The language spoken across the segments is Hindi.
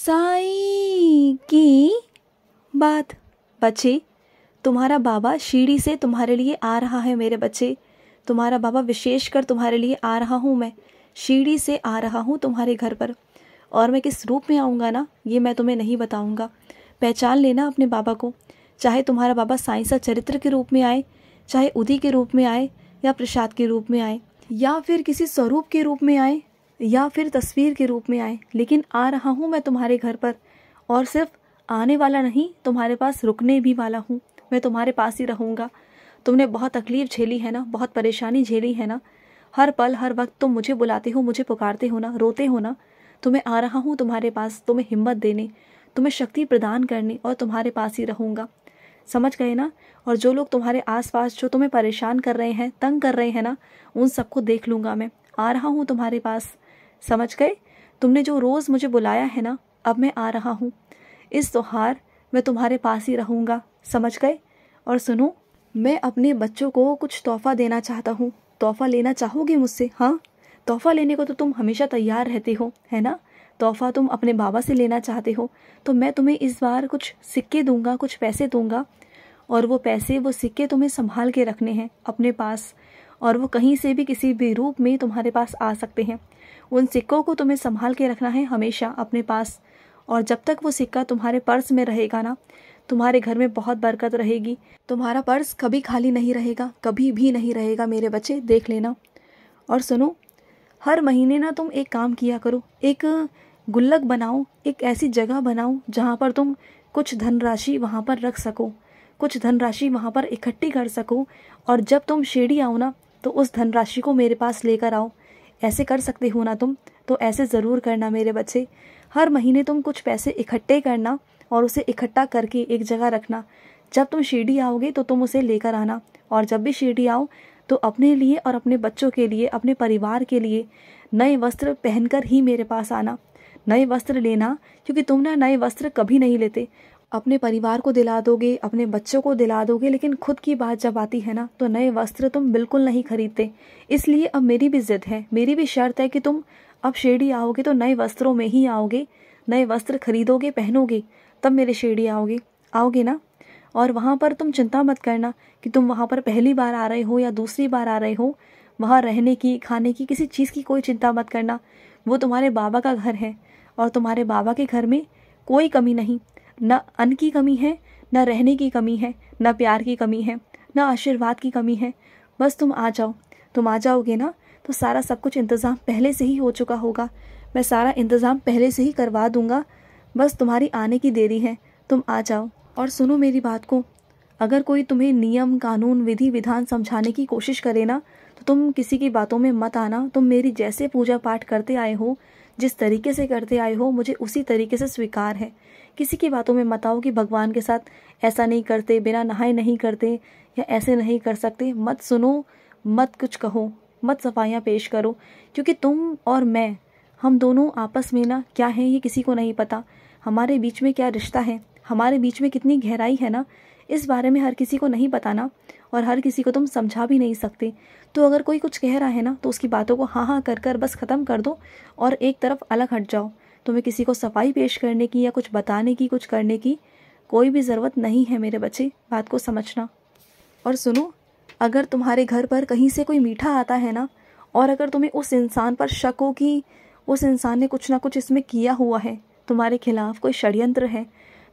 साई की बात बच्चे तुम्हारा बाबा सीढ़ी से तुम्हारे लिए आ रहा है मेरे बच्चे तुम्हारा बाबा विशेषकर तुम्हारे लिए आ रहा हूँ मैं सीढ़ी से आ रहा हूँ तुम्हारे घर पर और मैं किस रूप में आऊँगा ना ये मैं तुम्हें नहीं बताऊँगा पहचान लेना अपने बाबा को चाहे तुम्हारा बाबा साइंसा चरित्र के रूप में आए चाहे उदी के रूप में आए या प्रसाद के रूप में आए या फिर किसी स्वरूप के रूप में आए या फिर तस्वीर के रूप में आए लेकिन आ रहा हूँ मैं तुम्हारे घर पर और सिर्फ आने वाला नहीं तुम्हारे पास रुकने भी वाला हूँ मैं तुम्हारे पास ही रहूँगा तुमने बहुत तकलीफ झेली है ना बहुत परेशानी झेली है ना हर पल हर वक्त तुम मुझे बुलाते हो मुझे पुकारते हो ना रोते हो ना तुम्हें आ रहा हूँ तुम्हारे पास तुम्हें हिम्मत देने तुम्हें शक्ति प्रदान करने और तुम्हारे पास ही रहूँगा समझ गए ना और जो लोग तुम्हारे आसपास जो तुम्हें परेशान कर रहे हैं तंग कर रहे हैं ना उन सबको देख लूँगा मैं आ रहा हूँ तुम्हारे पास समझ गए तुमने जो रोज़ मुझे बुलाया है ना अब मैं आ रहा हूँ इस त्यौहार मैं तुम्हारे पास ही रहूँगा समझ गए और सुनो मैं अपने बच्चों को कुछ तोहफ़ा देना चाहता हूँ तोहफ़ा लेना चाहोगे मुझसे हाँ तोहफ़ा लेने को तो तुम हमेशा तैयार रहते हो है ना तोहफ़ा तुम अपने बाबा से लेना चाहते हो तो मैं तुम्हें इस बार कुछ सिक्के दूंगा कुछ पैसे दूंगा और वो पैसे वो सिक्के तुम्हें संभाल के रखने हैं अपने पास और वो कहीं से भी किसी भी रूप में तुम्हारे पास आ सकते हैं उन सिक्कों को तुम्हें संभाल के रखना है हमेशा अपने पास और जब तक वो सिक्का तुम्हारे पर्स में रहेगा ना तुम्हारे घर में बहुत बरकत रहेगी तुम्हारा पर्स कभी खाली नहीं रहेगा कभी भी नहीं रहेगा मेरे बच्चे देख लेना और सुनो हर महीने ना तुम एक काम किया करो एक गुल्लक बनाओ एक ऐसी जगह बनाओ जहाँ पर तुम कुछ धनराशि वहाँ पर रख सको कुछ धनराशि वहाँ पर इकट्ठी कर सको और जब तुम शेडी आओ ना तो उस धनराशि को मेरे पास लेकर आओ ऐसे कर सकते हो ना तुम तो ऐसे ज़रूर करना मेरे बच्चे हर महीने तुम कुछ पैसे इकट्ठे करना और उसे इकट्ठा करके एक जगह रखना जब तुम शिरडी आओगे तो तुम उसे लेकर आना और जब भी शिरडी आओ तो अपने लिए और अपने बच्चों के लिए अपने परिवार के लिए नए वस्त्र पहनकर ही मेरे पास आना नए वस्त्र लेना क्योंकि तुम ना नए वस्त्र कभी नहीं लेते अपने परिवार को दिला दोगे अपने बच्चों को दिला दोगे लेकिन खुद की बात जब आती है ना तो नए वस्त्र तुम बिल्कुल नहीं खरीदते इसलिए अब मेरी भी जिद है मेरी भी शर्त है कि तुम अब शेडी आओगे तो नए वस्त्रों में ही आओगे नए वस्त्र खरीदोगे पहनोगे तब मेरे शेडी आओगे आओगे ना और वहाँ पर तुम चिंता मत करना कि तुम वहाँ पर पहली बार आ रहे हो या दूसरी बार आ रहे हो वहाँ रहने की खाने की किसी चीज़ की कोई चिंता मत करना वो तुम्हारे बाबा का घर है और तुम्हारे बाबा के घर में कोई कमी नहीं न अन्न की कमी है न रहने की कमी है न प्यार की कमी है न आशीर्वाद की कमी है बस तुम आ जाओ तुम आ जाओगे ना तो सारा सब कुछ इंतज़ाम पहले से ही हो चुका होगा मैं सारा इंतज़ाम पहले से ही करवा दूंगा बस तुम्हारी आने की देरी है तुम आ जाओ और सुनो मेरी बात को अगर कोई तुम्हें नियम कानून विधि विधान समझाने की कोशिश करे ना तो तुम किसी की बातों में मत आना तुम मेरी जैसे पूजा पाठ करते आए हो जिस तरीके से करते आए हो मुझे उसी तरीके से स्वीकार है किसी की बातों में मत आओ कि भगवान के साथ ऐसा नहीं करते बिना नहाए नहीं करते या ऐसे नहीं कर सकते मत सुनो मत कुछ कहो मत सफाइयाँ पेश करो क्योंकि तुम और मैं हम दोनों आपस में ना क्या है ये किसी को नहीं पता हमारे बीच में क्या रिश्ता है हमारे बीच में कितनी गहराई है ना इस बारे में हर किसी को नहीं पता ना और हर किसी को तुम समझा भी नहीं सकते तो अगर कोई कुछ कह रहा है ना तो उसकी बातों को हाँ हाँ कर कर बस ख़त्म कर दो और एक तरफ अलग हट जाओ तुम्हें किसी को सफाई पेश करने की या कुछ बताने की कुछ करने की कोई भी ज़रूरत नहीं है मेरे बच्चे बात को समझना और सुनो अगर तुम्हारे घर पर कहीं से कोई मीठा आता है ना और अगर तुम्हें उस इंसान पर शक हो कि उस इंसान ने कुछ ना कुछ इसमें किया हुआ है तुम्हारे खिलाफ कोई षड्यंत्र है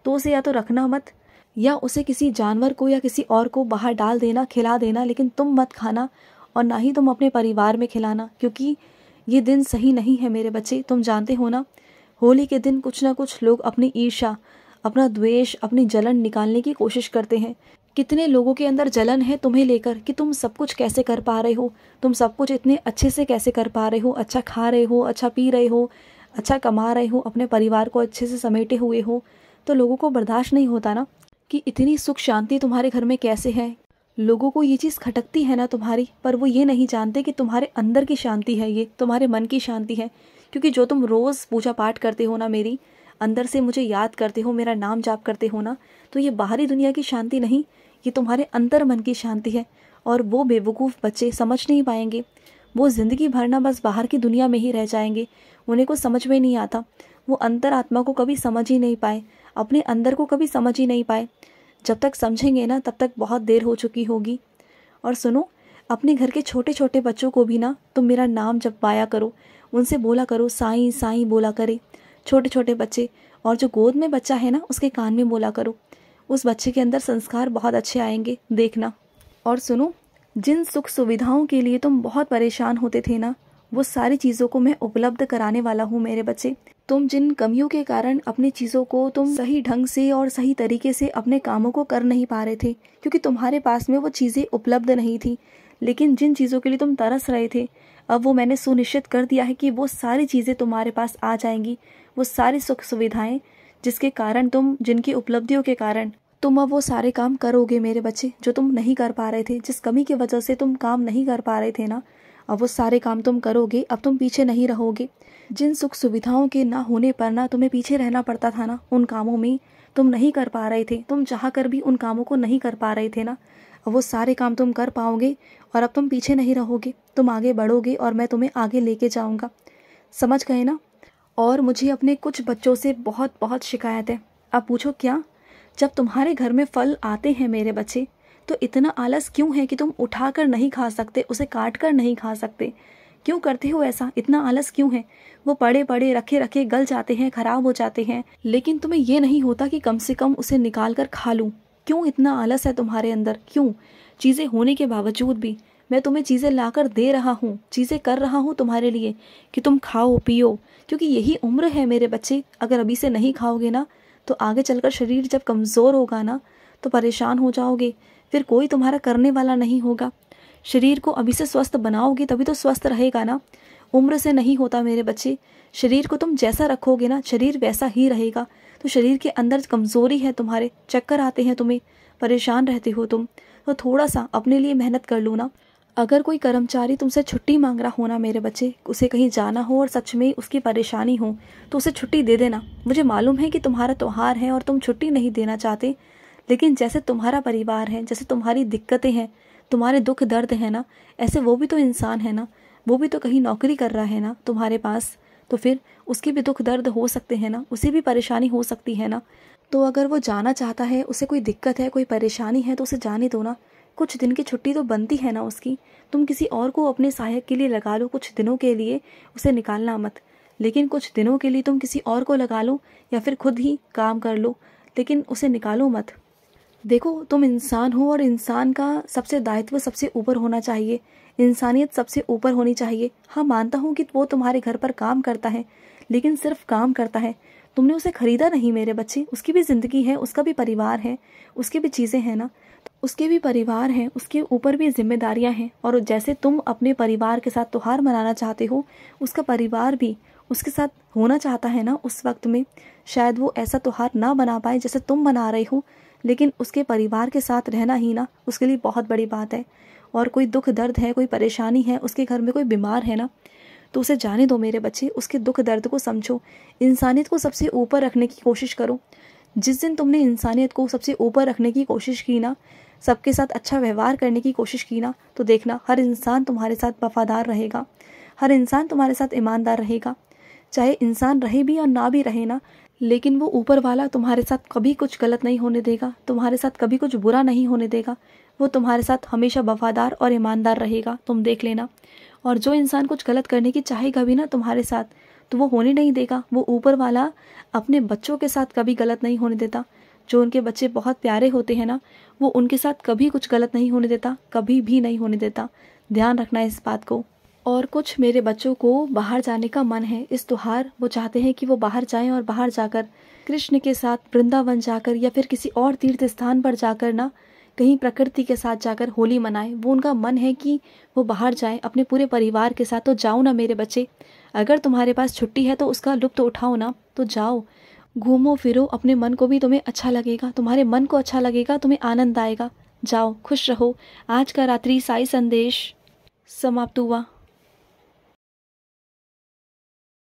तो उसे या तो रखना मत या उसे किसी जानवर को या किसी और को बाहर डाल देना खिला देना लेकिन तुम मत खाना और ना ही तुम अपने परिवार में खिलाना क्योंकि ये दिन सही नहीं है मेरे बच्चे तुम जानते हो ना होली के दिन कुछ ना कुछ लोग अपनी ईर्षा अपना द्वेष अपनी जलन निकालने की कोशिश करते हैं कितने लोगों के अंदर जलन है तुम्हें लेकर कि तुम सब कुछ कैसे कर पा रहे हो तुम सब कुछ इतने अच्छे से कैसे कर पा रहे हो अच्छा खा रहे हो अच्छा पी रहे हो अच्छा कमा रहे हो अपने परिवार को अच्छे से समेटे हुए हो तो लोगों को बर्दाश्त नहीं होता ना कि इतनी सुख शांति तुम्हारे घर में कैसे है लोगों को ये चीज़ खटकती है ना तुम्हारी पर वो ये नहीं जानते कि तुम्हारे अंदर की शांति है ये तुम्हारे मन की शांति है क्योंकि जो तुम रोज़ पूजा पाठ करते हो ना मेरी अंदर से मुझे याद करते हो मेरा नाम जाप करते हो ना तो ये बाहरी दुनिया की शांति नहीं ये तुम्हारे अंतर मन की शांति है और वो बेवकूफ़ बच्चे समझ नहीं पाएंगे वो ज़िंदगी भर ना बस बाहर की दुनिया में ही रह जाएंगे उन्हें कुछ समझ में नहीं आता वो अंतर आत्मा को कभी समझ ही नहीं पाए अपने अंदर को कभी समझ ही नहीं पाए जब तक समझेंगे ना तब तक बहुत देर हो चुकी होगी और सुनो अपने घर के छोटे छोटे बच्चों को भी ना तुम मेरा नाम जब पाया करो उनसे बोला करो साई साई बोला करे छोटे छोटे बच्चे और जो गोद में बच्चा है ना उसके कान में बोला करो उस बच्चे के अंदर संस्कार बहुत अच्छे आएंगे देखना और सुनो जिन सुख सुविधाओं के लिए तुम बहुत परेशान होते थे ना वो सारी चीज़ों को मैं उपलब्ध कराने वाला हूँ मेरे बच्चे तुम जिन कमियों के कारण अपनी चीज़ों को तुम सही ढंग से और सही तरीके से अपने कामों को कर नहीं पा रहे थे क्योंकि तुम्हारे पास में वो चीज़ें उपलब्ध नहीं थी लेकिन जिन चीज़ों के लिए तुम तरस रहे थे अब वो मैंने सुनिश्चित कर दिया है कि वो सारी चीज़ें तुम्हारे पास आ जाएंगी वो सारी सुख सुविधाएं जिसके कारण तुम जिनकी उपलब्धियों के कारण तुम अब वो सारे काम करोगे मेरे बच्चे जो तुम नहीं कर पा रहे थे जिस कमी की वजह से तुम काम नहीं कर पा रहे थे ना अब वो सारे काम तुम करोगे अब तुम पीछे नहीं रहोगे जिन सुख सुविधाओं के ना होने पर ना तुम्हें पीछे रहना पड़ता था ना उन कामों में तुम नहीं कर पा रहे थे तुम चाह कर भी उन कामों को नहीं कर पा रहे थे ना अब वो सारे काम तुम कर पाओगे और अब तुम पीछे नहीं रहोगे तुम आगे बढ़ोगे और मैं तुम्हें आगे लेके जाऊँगा समझ गए ना और मुझे अपने कुछ बच्चों से बहुत बहुत शिकायत है अब पूछो क्या जब तुम्हारे घर में फल आते हैं मेरे बच्चे तो इतना आलस क्यों है कि तुम उठा कर नहीं खा सकते उसे काट कर नहीं खा सकते क्यों करते हो ऐसा इतना आलस क्यों है वो पड़े पड़े रखे रखे गल जाते हैं खराब हो जाते हैं लेकिन तुम्हें ये नहीं होता कि कम से कम उसे निकाल कर खा लूँ क्यों इतना आलस है तुम्हारे अंदर क्यों चीज़ें होने के बावजूद भी मैं तुम्हें चीज़ें लाकर दे रहा हूँ चीज़ें कर रहा हूँ तुम्हारे लिए कि तुम खाओ पियो क्योंकि यही उम्र है मेरे बच्चे अगर अभी से नहीं खाओगे ना तो आगे चलकर शरीर जब कमज़ोर होगा ना तो परेशान हो जाओगे फिर कोई तुम्हारा करने वाला नहीं होगा शरीर को अभी से स्वस्थ बनाओगे तभी तो स्वस्थ रहेगा ना उम्र से नहीं होता मेरे बच्चे शरीर को तुम जैसा रखोगे ना शरीर वैसा ही रहेगा तो शरीर के अंदर कमज़ोरी है तुम्हारे चक्कर आते हैं तुम्हें परेशान रहते हो तुम तो थोड़ा सा अपने लिए मेहनत कर लो ना अगर कोई कर्मचारी तुमसे छुट्टी मांग रहा हो ना मेरे बच्चे उसे कहीं जाना हो और सच में उसकी परेशानी हो तो उसे छुट्टी दे देना मुझे मालूम है कि तुम्हारा त्यौहार है और तुम छुट्टी नहीं देना चाहते लेकिन जैसे तुम्हारा परिवार है जैसे तुम्हारी दिक्कतें हैं तुम्हारे दुख दर्द है ना ऐसे वो भी तो इंसान है ना वो भी तो कहीं नौकरी कर रहा है ना तुम्हारे पास तो फिर उसके भी दुख दर्द हो सकते हैं ना उसे भी परेशानी हो सकती है ना तो अगर वो जाना चाहता है उसे कोई दिक्कत है कोई परेशानी है तो उसे जाने दो ना कुछ दिन की छुट्टी तो बनती है ना उसकी तुम किसी और को अपने सहायक के लिए लगा लो कुछ दिनों के लिए उसे निकालना मत लेकिन कुछ दिनों के लिए तुम किसी और को लगा लो या फिर खुद ही काम कर लो लेकिन उसे निकालो मत देखो तुम इंसान हो और इंसान का सबसे दायित्व सबसे ऊपर होना चाहिए इंसानियत सबसे ऊपर होनी चाहिए हाँ मानता हूँ कि वो तुम्हारे घर पर काम करता है लेकिन सिर्फ काम करता है तुमने उसे खरीदा नहीं मेरे बच्चे उसकी भी ज़िंदगी है उसका भी परिवार है उसकी भी चीज़ें हैं ना उसके भी परिवार हैं उसके ऊपर भी जिम्मेदारियां हैं और जैसे तुम अपने परिवार के साथ त्यौहार मनाना चाहते हो उसका परिवार भी उसके साथ होना चाहता है ना उस वक्त में शायद वो ऐसा त्यौहार ना बना पाए जैसे तुम बना रहे हो लेकिन उसके परिवार के साथ रहना ही ना उसके लिए बहुत बड़ी बात है और कोई दुख दर्द है कोई परेशानी है उसके घर में कोई बीमार है ना तो उसे जाने दो मेरे बच्चे उसके दुख दर्द को समझो इंसानियत को सबसे ऊपर रखने की कोशिश करो जिस दिन तुमने इंसानियत को सबसे ऊपर रखने की कोशिश की ना सबके साथ अच्छा व्यवहार करने की कोशिश की ना तो देखना हर इंसान तुम्हारे साथ वफादार रहेगा हर इंसान तुम्हारे साथ ईमानदार रहेगा चाहे इंसान रहे भी और ना भी रहे ना लेकिन वो ऊपर वाला तुम्हारे साथ कभी कुछ गलत नहीं होने देगा तुम्हारे साथ कभी कुछ बुरा नहीं होने देगा वो तुम्हारे साथ हमेशा वफादार और ईमानदार रहेगा तुम देख लेना और जो इंसान कुछ गलत करने की चाहेगा भी ना तुम्हारे साथ तो वो होने नहीं देगा वो ऊपर वाला अपने बच्चों के साथ कभी गलत नहीं होने देता जो उनके बच्चे बहुत प्यारे होते हैं ना वो उनके साथ कभी कुछ गलत नहीं होने देता कभी भी नहीं होने देता ध्यान रखना इस बात को और कुछ मेरे बच्चों को बाहर जाने का मन है इस त्योहार वो चाहते हैं कि वो बाहर जाएं और बाहर जाकर कृष्ण के साथ वृंदावन जाकर या फिर किसी और तीर्थ स्थान पर जाकर ना कहीं प्रकृति के साथ जाकर होली मनाएं वो उनका मन है कि वो बाहर जाएं अपने पूरे परिवार के साथ तो जाओ ना मेरे बच्चे अगर तुम्हारे पास छुट्टी है तो उसका लुप्त तो उठाओ ना तो जाओ घूमो फिरो अपने मन को भी तुम्हें अच्छा लगेगा तुम्हारे मन को अच्छा लगेगा तुम्हें आनंद आएगा जाओ खुश रहो आज का रात्रि साई संदेश समाप्त हुआ